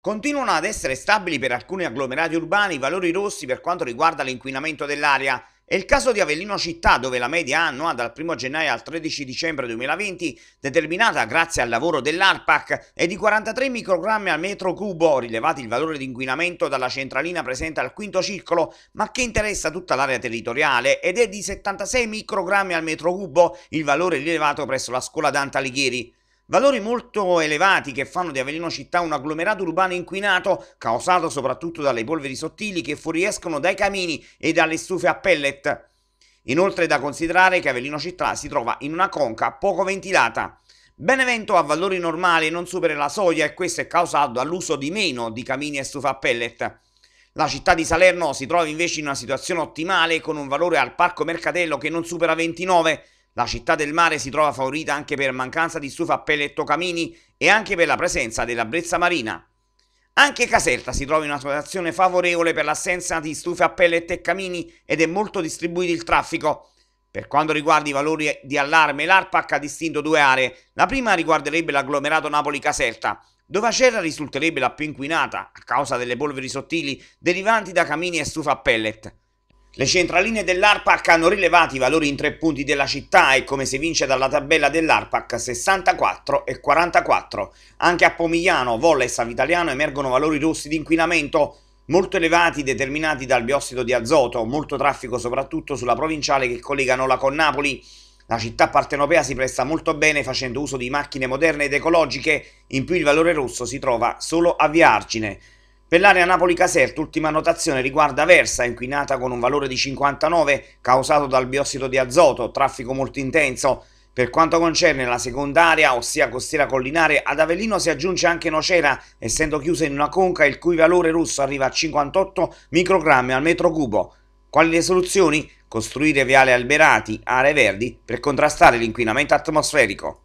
Continuano ad essere stabili per alcuni agglomerati urbani i valori rossi per quanto riguarda l'inquinamento dell'aria. È il caso di Avellino Città, dove la media annua dal 1 gennaio al 13 dicembre 2020, determinata grazie al lavoro dell'ARPAC, è di 43 microgrammi al metro cubo, rilevati il valore di inquinamento dalla centralina presente al quinto circolo, ma che interessa tutta l'area territoriale, ed è di 76 microgrammi al metro cubo, il valore rilevato presso la scuola Dante Alighieri. Valori molto elevati che fanno di Avellino città un agglomerato urbano inquinato, causato soprattutto dalle polveri sottili che fuoriescono dai camini e dalle stufe a pellet. Inoltre è da considerare che Avellino città si trova in una conca poco ventilata. Benevento ha valori normali e non supera la soglia e questo è causato dall'uso di meno di camini e stufa a pellet. La città di Salerno si trova invece in una situazione ottimale con un valore al parco Mercatello che non supera 29, la città del mare si trova favorita anche per mancanza di stufa a pellettocamini e anche per la presenza della brezza marina. Anche Caserta si trova in una situazione favorevole per l'assenza di stufe a pellet e camini ed è molto distribuito il traffico. Per quanto riguarda i valori di allarme, l'ARPAC ha distinto due aree. La prima riguarderebbe l'agglomerato Napoli-Caserta, dove Acerra risulterebbe la più inquinata a causa delle polveri sottili derivanti da camini e stufa a pellet. Le centraline dell'ARPAC hanno rilevato i valori in tre punti della città e come si vince dalla tabella dell'ARPAC 64 e 44. Anche a Pomigliano, Volle e San Savitaliano emergono valori rossi di inquinamento molto elevati determinati dal biossido di azoto, molto traffico soprattutto sulla provinciale che collega Nola con Napoli. La città partenopea si presta molto bene facendo uso di macchine moderne ed ecologiche, in più il valore rosso si trova solo a Via Arcine. Per l'area Napoli-Caserta ultima notazione riguarda Versa, inquinata con un valore di 59 causato dal biossido di azoto, traffico molto intenso. Per quanto concerne la seconda area, ossia costiera collinare, ad Avellino si aggiunge anche Nocera, essendo chiusa in una conca il cui valore russo arriva a 58 microgrammi al metro cubo. Quali le soluzioni? Costruire viale alberati, aree verdi per contrastare l'inquinamento atmosferico.